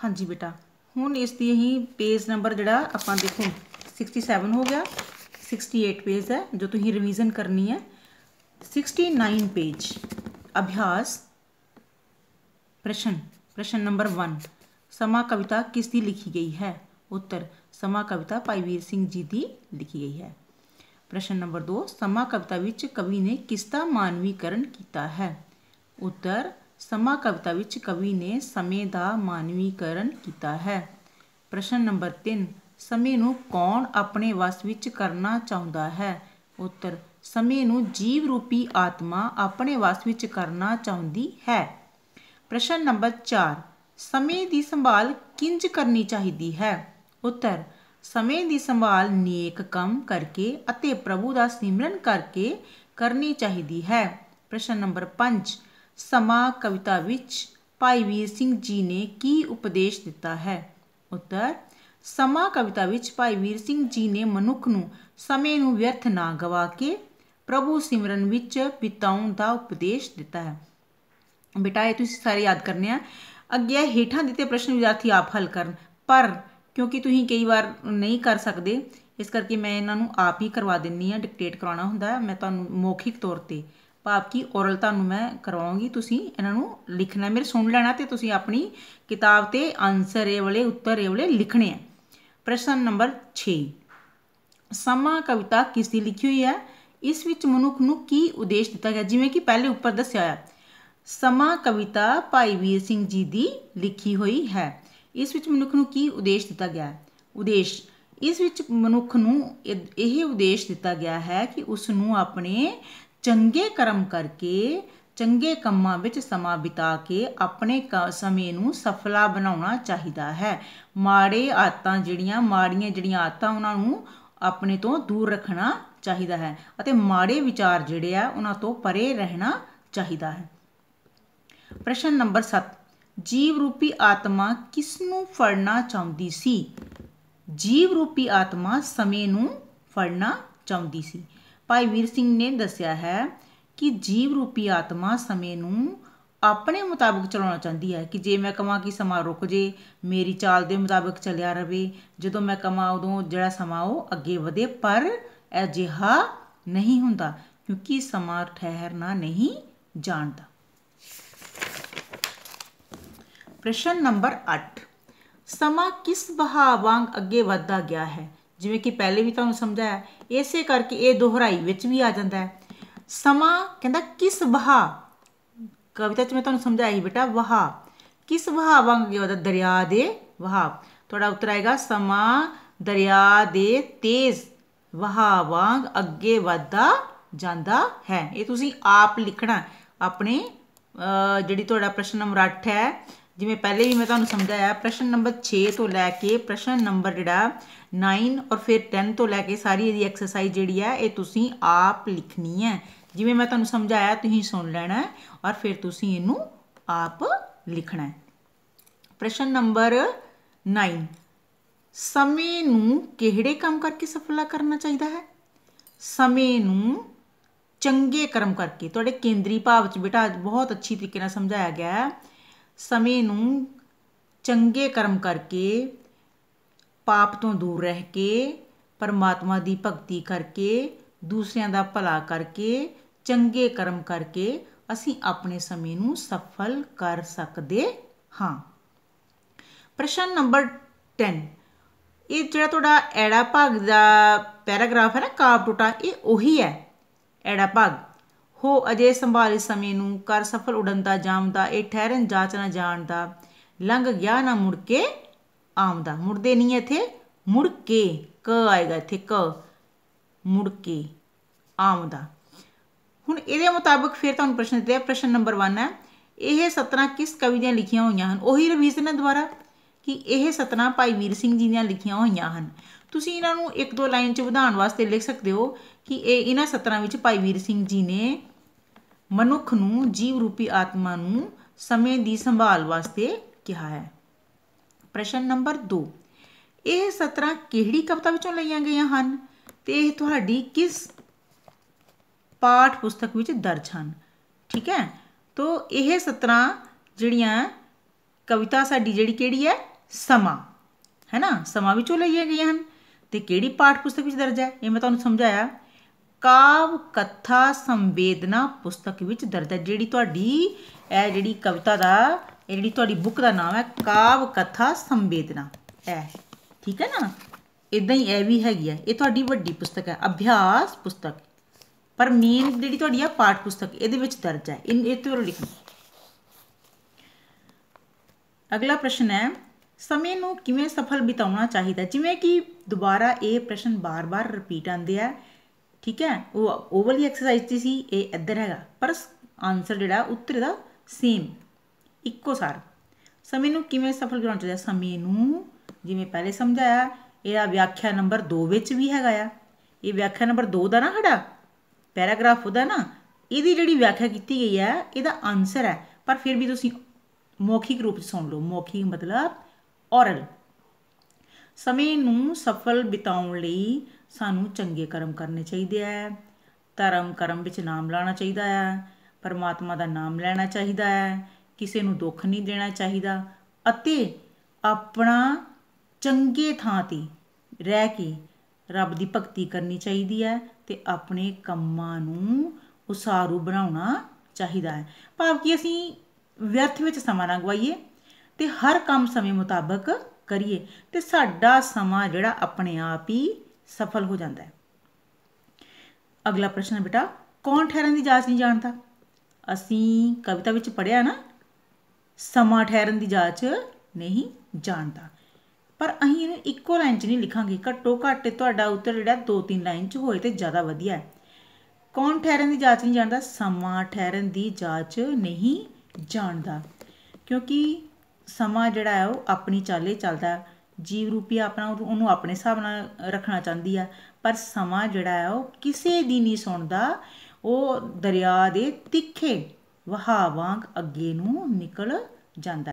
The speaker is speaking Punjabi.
हाँ जी बेटा हूँ इस ही पेज नंबर जरा आप देखो सिक्सटी सैवन हो गया सिक्सटी एट पेज है जो तीन रिविजन करनी है सिक्सटी नाइन पेज अभ्यास प्रश्न प्रश्न नंबर वन समा कविता किसकी लिखी गई है उत्तर समा कविता भाई वीर सिंह जी की लिखी गई है प्रश्न नंबर दो समा कविता कवि ने किसका मानवीकरण किया है उत्तर ਸਮਾ ਕਵਿਤਾ ਵਿੱਚ ਕਵੀ ਨੇ ਸਮੇਂ ਦਾ ਮਾਨਵੀਕਰਨ ਕੀਤਾ ਹੈ ਪ੍ਰਸ਼ਨ ਨੰਬਰ 3 ਸਮੇਂ ਨੂੰ ਕੌਣ ਆਪਣੇ ਵਸ ਵਿੱਚ ਕਰਨਾ ਚਾਹੁੰਦਾ ਹੈ ਉੱਤਰ ਸਮੇਂ ਨੂੰ ਜੀਵ ਰੂਪੀ ਆਤਮਾ ਆਪਣੇ ਵਸ ਵਿੱਚ ਕਰਨਾ ਚਾਹੁੰਦੀ ਹੈ ਪ੍ਰਸ਼ਨ ਨੰਬਰ 4 ਸਮੇਂ ਦੀ ਸੰਭਾਲ ਕਿੰਜ ਕਰਨੀ ਚਾਹੀਦੀ ਹੈ ਉੱਤਰ ਸਮੇਂ ਦੀ ਸੰਭਾਲ ਨੇਕ ਕੰਮ ਕਰਕੇ ਅਤੇ ਪ੍ਰਭੂ ਦਾ ਸਿਮਰਨ ਕਰਕੇ ਕਰਨੀ ਚਾਹੀਦੀ ਹੈ ਪ੍ਰਸ਼ਨ ਨੰਬਰ 5 ਸਮਾ ਕਵਿਤਾ ਵਿੱਚ ਭਾਈ ਵੀਰ ਸਿੰਘ ਜੀ ਨੇ ਕੀ ਉਪਦੇਸ਼ ਦਿੱਤਾ ਹੈ ਉੱਤਰ ਸਮਾ ਕਵਿਤਾ ਵਿੱਚ ਭਾਈ ਵੀਰ ਸਿੰਘ ਜੀ ਨੇ ਮਨੁੱਖ ਨੂੰ ਸਮੇਂ ਨੂੰ ਵਿਅਰਥ ਨਾ ਗਵਾ ਕੇ ਪ੍ਰਭੂ ਸਿਮਰਨ ਵਿੱਚ ਬਿਤਾਉਣ ਦਾ ਉਪਦੇਸ਼ ਦਿੱਤਾ ਹੈ ਬੇਟਾ ਇਹ ਤੁਸੀਂ ਸਾਰੇ ਯਾਦ ਕਰਨੇ ਆ ਅੱਗੇ ਹੇਠਾਂ ਦਿੱਤੇ ਪ੍ਰਸ਼ਨ ਵਿਦਿਆਰਥੀ ਆਪ ਹੱਲ ਕਰਨ ਪਰ ਕਿਉਂਕਿ ਤੁਸੀਂ ਕਈ ਵਾਰ ਨਹੀਂ ਕਰ ਸਕਦੇ ਇਸ ਕਰਕੇ ਮੈਂ ਇਹਨਾਂ ਨੂੰ ਆਪ ਹੀ ਕਰਵਾ ਦਿੰਨੀ ਆ ਡਿਕਟੇਟ ਕਰਾਉਣਾ ਹੁੰਦਾ ਮੈਂ ਤੁਹਾਨੂੰ ਮੌਖਿਕ ਤੌਰ ਤੇ ਭਾਵ ਕਿ ਔਰਲ ਤੁਹਾਨੂੰ ਮੈਂ ਕਰਾਉਂਗੀ ਤੁਸੀਂ ਇਹਨਾਂ ਨੂੰ ਲਿਖਣਾ ਮੇਰੇ ਸੁਣ ਲੈਣਾ ਤੇ ਤੁਸੀਂ ਆਪਣੀ ਕਿਤਾਬ ਤੇ ਆਨਸਰ ਇਹ ਵਾਲੇ ਉੱਤਰ ਇਹ ਵਾਲੇ ਲਿਖਣੇ ਆ ਪ੍ਰਸ਼ਨ ਨੰਬਰ 6 ਸਮਾਂ ਕਵਿਤਾ ਕਿਸ ਦੀ ਲਿਖੀ ਹੋਈ ਹੈ ਇਸ ਵਿੱਚ ਮਨੁੱਖ ਨੂੰ ਕੀ ਉਦੇਸ਼ ਦਿੱਤਾ ਗਿਆ ਜਿਵੇਂ ਕਿ ਪਹਿਲੇ ਉੱਪਰ ਦੱਸਿਆ ਹੋਇਆ ਸਮਾਂ ਕਵਿਤਾ ਭਾਈ ਵੀਰ ਸਿੰਘ ਜੀ ਦੀ ਲਿਖੀ ਹੋਈ ਹੈ ਇਸ ਵਿੱਚ ਮਨੁੱਖ ਨੂੰ ਕੀ ਉਦੇਸ਼ ਦਿੱਤਾ ਗਿਆ ਹੈ ਉਦੇਸ਼ ਇਸ ਵਿੱਚ ਮਨੁੱਖ ਨੂੰ ਇਹ ਉਦੇਸ਼ ਦਿੱਤਾ ਗਿਆ ਹੈ ਕਿ ਉਸ ਨੂੰ ਆਪਣੇ ਚੰਗੇ ਕਰਮ ਕਰਕੇ ਚੰਗੇ ਕੰਮਾਂ ਵਿੱਚ ਸਮਾਂ ਬਿਤਾ ਕੇ ਆਪਣੇ ਸਮੇਂ ਨੂੰ ਸਫਲਾ ਬਣਾਉਣਾ ਚਾਹੀਦਾ ਹੈ ਮਾੜੇ ਆਤਾਂ ਜਿਹੜੀਆਂ ਮਾੜੀਆਂ ਜਿਹੜੀਆਂ ਆਤਾਂ ਉਹਨਾਂ ਨੂੰ ਆਪਣੇ ਤੋਂ ਦੂਰ ਰੱਖਣਾ ਚਾਹੀਦਾ ਹੈ ਅਤੇ ਮਾੜੇ ਵਿਚਾਰ ਜਿਹੜੇ ਆ ਉਹਨਾਂ ਤੋਂ ਪਰੇ ਰਹਿਣਾ ਚਾਹੀਦਾ ਹੈ ਪ੍ਰਸ਼ਨ ਨੰਬਰ 7 ਜੀਵ ਰੂਪੀ ਆਤਮਾ ਕਿਸ ਨੂੰ ਫੜਨਾ ਚਾਹੁੰਦੀ ਸੀ ਜੀਵ ਰੂਪੀ ਆਤਮਾ ਸਮੇਂ ਨੂੰ ਫੜਨਾ ਚਾਹੁੰਦੀ ਸੀ ਭਾਈ ਵੀਰ ਸਿੰਘ ਨੇ ਦੱਸਿਆ ਹੈ ਕਿ ਜੀਵ ਰੂਪੀ ਆਤਮਾ ਸਮੇਂ ਨੂੰ ਆਪਣੇ ਮੁਤਾਬਕ ਚਲਾਉਣਾ ਚਾਹੁੰਦੀ ਹੈ ਕਿ ਜੇ ਮੈਂ ਕਮਾਂ ਕਿ ਸਮਾਂ ਰੁਕ ਜੇ ਮੇਰੀ ਚਾਲ ਦੇ ਮੁਤਾਬਕ ਚੱਲਿਆ ਰਵੇ ਜਦੋਂ ਮੈਂ ਕਮਾਂ ਉਦੋਂ ਜਿਹੜਾ ਸਮਾਂ ਉਹ ਅੱਗੇ ਵਧੇ ਪਰ ਅਜਿਹਾ ਨਹੀਂ ਹੁੰਦਾ ਕਿਉਂਕਿ ਸਮਾਂ ਠਹਿਰਨਾ ਨਹੀਂ ਜਾਣਦਾ ਪ੍ਰਸ਼ਨ ਨੰਬਰ 8 ਸਮਾਂ ਕਿਸ ਬਹਾਵਾਂਗ ਅੱਗੇ ਵਧਦਾ ਗਿਆ ਹੈ ਜਿਵੇਂ ਕਿ ਪਹਿਲੇ ਵੀ ਤੁਹਾਨੂੰ ਸਮਝਾਇਆ ਇਸੇ ਕਰਕੇ ਇਹ ਦੁਹਰਾਈ ਵਿੱਚ ਵੀ ਆ ਜਾਂਦਾ ਹੈ ਸਮਾਂ ਕਹਿੰਦਾ ਕਿਸ ਵਹਾ ਕਵਿਤਾ 'ਚ ਮੈਂ ਤੁਹਾਨੂੰ ਸਮਝਾਈ ਬੇਟਾ ਵਹਾ ਕਿਸ ਵਹਾ ਵਾਂਗ ਉਹਦਾ ਦਰਿਆ ਦੇ ਵਹਾ ਤੁਹਾਡਾ ਉੱਤਰ ਆਏਗਾ ਸਮਾਂ ਦਰਿਆ ਦੇ ਤੇਜ਼ ਵਹਾ ਵਾਂਗ ਅੱਗੇ ਵਧਦਾ ਜਾਂਦਾ ਹੈ ਇਹ ਤੁਸੀਂ ਆਪ ਲਿਖਣਾ ਆਪਣੇ ਜਿਹੜੀ ਤੁਹਾਡਾ ਪ੍ਰਸ਼ਨ ਨੰਬਰ 8 ਹੈ ਜਿਵੇਂ ਪਹਿਲੇ ਵੀ ਮੈਂ ਤੁਹਾਨੂੰ ਸਮਝਾਇਆ ਪ੍ਰਸ਼ਨ ਨੰਬਰ 6 ਤੋਂ ਲੈ ਕੇ ਪ੍ਰਸ਼ਨ ਨੰਬਰ ਜਿਹੜਾ 9 ਔਰ ਫਿਰ 10 ਤੋਂ ਲੈ ਕੇ ਸਾਰੀ ਇਹਦੀ ਐਕਸਰਸਾਈਜ਼ ਜਿਹੜੀ ਹੈ ਇਹ ਤੁਸੀਂ ਆਪ ਲਿਖਣੀ ਹੈ ਜਿਵੇਂ ਮੈਂ ਤੁਹਾਨੂੰ ਸਮਝਾਇਆ ਤੁਸੀਂ ਸੁਣ ਲੈਣਾ ਔਰ ਫਿਰ ਤੁਸੀਂ ਇਹਨੂੰ ਆਪ ਲਿਖਣਾ ਹੈ ਪ੍ਰਸ਼ਨ ਨੰਬਰ 9 ਸਮੇਂ ਨੂੰ ਕਿਹੜੇ ਕੰਮ ਕਰਕੇ ਸਫਲਾ ਕਰਨਾ ਚਾਹੀਦਾ ਹੈ ਸਮੇਂ ਨੂੰ ਚੰਗੇ ਕਰਮ ਕਰਕੇ ਤੁਹਾਡੇ ਕੇਂਦਰੀ ਭਾਵ ਚ ਬਿਟਾ ਬਹੁਤ ਅੱਛੀ ਤਰੀਕੇ ਨਾਲ ਸਮਝਾਇਆ ਗਿਆ ਹੈ ਸਮੇਂ ਨੂੰ ਚੰਗੇ ਕਰਮ ਕਰਕੇ ਪਾਪ ਤੋਂ ਦੂਰ ਰਹਿ ਕੇ ਪਰਮਾਤਮਾ ਦੀ ਭਗਤੀ ਕਰਕੇ ਦੂਸਰਿਆਂ ਦਾ ਭਲਾ ਕਰਕੇ ਚੰਗੇ ਕਰਮ ਕਰਕੇ ਅਸੀਂ ਆਪਣੇ ਸਮੇਂ ਨੂੰ ਸਫਲ ਕਰ ਸਕਦੇ ਹਾਂ ਪ੍ਰਸ਼ਨ ਨੰਬਰ 10 ਇਹ ਜਿਹੜਾ ਤੁਹਾਡਾ ਐੜਾ ਭਾਗ ਦਾ ਪੈਰਾਗ੍ਰਾਫ ਹੈ ਨਾ ਕਾਪ ਟੁਟਾ ਇਹ ਉਹੀ ਹੈ ਐੜਾ ਭਾਗ ਹੋ ਅਜੇ ਸੰਭਾਲੇ ਸਮੇਂ ਨੂੰ ਕਰ ਸਫਲ ਜਾਮ ਜਾਮਦਾ ਇਹ ਠਹਿਰਨ ਜਾਚ ਨਾ ਜਾਣਦਾ ਲੰਘ ਗਿਆ ਨਾ ਮੁੜ ਕੇ ਆਮਦਾ ਮੁੜਦੇ ਨਹੀਂ ਇੱਥੇ ਮੁੜ ਕੇ ਕ ਆਏਗਾ ਇੱਥੇ ਕ ਮੁੜ ਕੇ ਆਮਦਾ ਹੁਣ ਇਹਦੇ ਮੁਤਾਬਕ ਫਿਰ ਤੁਹਾਨੂੰ ਪ੍ਰਸ਼ਨ ਦਿੱਤੇ ਪ੍ਰਸ਼ਨ ਨੰਬਰ 1 ਹੈ ਇਹ ਸਤਨਾ ਕਿਸ ਕਵੀ ਦੀਆਂ ਲਿਖੀਆਂ ਹੋਈਆਂ ਹਨ ਉਹੀ ਰਵੀਸ ਨੇ ਦੁਆਰਾ ਕਿ ਇਹ ਸਤਨਾ ਭਾਈ ਵੀਰ ਸਿੰਘ ਜੀ ਦੀਆਂ ਲਿਖੀਆਂ ਹੋਈਆਂ ਹਨ ਤੁਸੀਂ ਇਹਨਾਂ ਨੂੰ ਇੱਕ ਦੋ ਲਾਈਨ 'ਚ ਵਧਾਉਣ ਵਾਸਤੇ ਲਿਖ ਸਕਦੇ ਹੋ ਕਿ ਇਹ ਇਹਨਾਂ ਸਤਨਾ ਵਿੱਚ ਭਾਈ ਵੀਰ ਸਿੰਘ ਜੀ ਨੇ ਮਨੁੱਖ ਨੂੰ ਜੀਵ ਰੂਪੀ ਆਤਮਾ ਨੂੰ ਸਮੇਂ ਦੀ ਸੰਭਾਲ ਵਾਸਤੇ ਕਿਹਾ ਹੈ ਪ੍ਰਸ਼ਨ ਨੰਬਰ 2 ਇਹ 17 ਕਿਹੜੀ ਕਵਿਤਾ ਵਿੱਚੋਂ ਲਈਆਂ ਗਈਆਂ ਹਨ ਤੇ ਇਹ ਤੁਹਾਡੀ ਕਿਸ ਪਾਠ ਪੁਸਤਕ ਵਿੱਚ ਦਰਜ ਹਨ ਠੀਕ ਹੈ ਤੋਂ ਇਹ 17 ਜਿਹੜੀਆਂ ਕਵਿਤਾ ਸਾਡੀ ਜਿਹੜੀ ਕਿਹੜੀ ਹੈ ਸਮਾ ਹੈ ਨਾ ਸਮਾ ਵਿੱਚੋਂ ਲਈਆਂ ਗਈਆਂ ਹਨ ਤੇ ਕਿਹੜੀ ਪਾਠ ਪੁਸਤਕ ਵਿੱਚ ਦਰਜ ਹੈ ਇਹ ਮੈਂ ਤੁਹਾਨੂੰ ਸਮਝਾਇਆ ਕਾਵ ਕਥਾ ਸੰਵੇਦਨਾ ਪੁਸਤਕ ਵਿੱਚ ਦਰਜ ਹੈ ਜਿਹੜੀ ਤੁਹਾਡੀ ਇਹ ਜਿਹੜੀ ਕਵਿਤਾ ਦਾ ਇਹ ਜਿਹੜੀ ਤੁਹਾਡੀ ਬੁੱਕ ਦਾ ਨਾਮ ਹੈ ਕਾਵ ਕਥਾ ਸੰਵੇਦਨਾ ਇਹ ਠੀਕ ਹੈ ਨਾ ਇਦਾਂ ਹੀ ਇਹ ਵੀ ਹੈਗੀ ਹੈ ਇਹ ਤੁਹਾਡੀ ਵੱਡੀ ਪੁਸਤਕ ਹੈ ਅਭਿਆਸ ਪੁਸਤਕ ਪਰ ਮੇਨ ਜਿਹੜੀ ਤੁਹਾਡੀ ਆ ਪਾਠ ਪੁਸਤਕ ਇਹਦੇ ਵਿੱਚ ਦਰਜ ਹੈ ਇਹ ਇਹ ਤੋਂ ਲਿਖਣਾ ਅਗਲਾ ਪ੍ਰਸ਼ਨ ਹੈ ਸਮੇਂ ਨੂੰ ਕਿਵੇਂ ਸਫਲ ਬਿਤਾਉਣਾ ਚਾਹੀਦਾ ਜਿਵੇਂ ਕਿ ਦੁਬਾਰਾ ਇਹ ਪ੍ਰਸ਼ਨ ਬਾਰ-ਬਾਰ ਰਿਪੀਟ ਆਉਂਦੇ ਆ ਠੀਕ ਹੈ ਉਹ ਓਵਰਲੀ ਐਕਸਰਸਾਈਜ਼ ਦੀ ਸੀ ਇਹ ਇੱਧਰ ਹੈਗਾ ਪਰ ਆਨਸਰ ਜਿਹੜਾ ਉੱਤਰ ਦਾ ਸੇਮ ਇੱਕੋ ਸਾਰ ਸਮੇਂ ਨੂੰ ਕਿਵੇਂ ਸਫਲ ਬਣਾਉਣਾ ਚਾਹੀਦਾ ਸਮੇਂ ਨੂੰ ਜਿਵੇਂ ਪਹਿਲੇ ਸਮਝਾਇਆ ਇਹਦਾ ਵਿਆਖਿਆ ਨੰਬਰ 2 ਵਿੱਚ ਵੀ ਹੈਗਾ ਆ ਇਹ ਵਿਆਖਿਆ ਨੰਬਰ 2 ਦਾ ਨਾ ਹੜਾ ਪੈਰਾਗ੍ਰਾਫ ਉਹਦਾ ਨਾ ਇਹਦੀ ਜਿਹੜੀ ਵਿਆਖਿਆ ਕੀਤੀ ਗਈ ਹੈ ਇਹਦਾ ਆਨਸਰ ਹੈ ਪਰ ਫਿਰ ਵੀ ਤੁਸੀਂ ਮੌਖਿਕ ਰੂਪ ਚ ਸੁਣ ਲਓ ਮੌਖਿਕ ਮਤਲਬ ਔਰਲ ਸਮੇਂ ਨੂੰ ਸਫਲ ਬਿਤਾਉਣ ਲਈ ਸਾਨੂੰ ਚੰਗੇ ਕਰਮ ਕਰਨੇ ਚਾਹੀਦੇ ਆ ਧਰਮ ਕਰਮ ਵਿੱਚ ਨਾਮ ਲਾਣਾ ਚਾਹੀਦਾ ਆ ਪਰਮਾਤਮਾ ਦਾ ਨਾਮ ਲੈਣਾ ਚਾਹੀਦਾ ਹੈ ਕਿਸੇ ਨੂੰ ਦੁੱਖ ਨਹੀਂ ਦੇਣਾ ਚਾਹੀਦਾ ਅਤੇ ਆਪਣਾ ਚੰਗੇ ਥਾਂ ਤੇ ਰਹਿ ਕੇ ਰੱਬ ਦੀ ਭਗਤੀ ਕਰਨੀ ਚਾਹੀਦੀ ਹੈ ਤੇ ਆਪਣੇ ਕੰਮਾਂ ਨੂੰ ਉਸਾਰੂ ਬਣਾਉਣਾ ਚਾਹੀਦਾ ਹੈ ਭਾਵ ਕਿ ਅਸੀਂ ਵਿਅਰਥ ਵਿੱਚ ਸਮਾਂ ਨਾ ਗਵਾਈਏ ਤੇ ਹਰ ਕੰਮ ਸਮੇਂ ਮੁਤਾਬਕ ਕਰੀਏ ਤੇ ਸਾਡਾ ਸਮਾਂ ਜਿਹੜਾ ਆਪਣੇ ਆਪ ਹੀ ਸਫਲ ਹੋ ਜਾਂਦਾ ਹੈ ਅਗਲਾ ਪ੍ਰਸ਼ਨ ਹੈ ਬੇਟਾ ਕੌਣ ਠਹਿਰਨ ਦੀ ਜਾਂਚ ਨਹੀਂ ਜਾਣਦਾ ਅਸੀਂ ਕਵਿਤਾ ਵਿੱਚ ਪੜਿਆ ਨਾ ਸਮਾਂ ਠਹਿਰਨ ਦੀ ਜਾਂਚ ਨਹੀਂ ਜਾਣਦਾ ਪਰ ਅਸੀਂ ਇਹਨੂੰ ਇੱਕੋ ਲਾਈਨ 'ਚ ਨਹੀਂ ਲਿਖਾਂਗੇ ਘੱਟੋ ਘੱਟ ਤੁਹਾਡਾ ਉੱਤਰ ਜਿਹੜਾ ਦੋ ਤਿੰਨ ਲਾਈਨ 'ਚ ਹੋਏ ਤੇ ਜ਼ਿਆਦਾ ਵਧੀਆ ਹੈ ਕੌਣ ਠਹਿਰਨ ਦੀ ਜਾਂਚ ਨਹੀਂ ਜਾਣਦਾ ਸਮਾਂ ਠਹਿਰਨ ਦੀ ਜਾਂਚ ਨਹੀਂ ਜਾਣਦਾ ਕਿਉਂਕਿ ਸਮਾਂ ਜਿਹੜਾ ਹੈ ਉਹ ਆਪਣੀ ਚਾਲੇ ਚੱਲਦਾ ਹੈ ਜੀਵ ਰੂਪੀ ਆਪਣਾ ਉਹਨੂੰ ਆਪਣੇ ਹਿਸਾਬ ਨਾਲ ਰੱਖਣਾ ਚਾਹੁੰਦੀ ਆ ਪਰ ਸਮਾਂ ਜਿਹੜਾ ਹੈ ਉਹ ਕਿਸੇ ਦੀ ਨਹੀਂ ਸੁਣਦਾ ਉਹ ਦਰਿਆ ਦੇ ਤਿੱਖੇ ਵਹਾਵਾਂਗ ਵਾਂਗ ਅੱਗੇ ਨੂੰ ਨਿਕਲ ਜਾਂਦਾ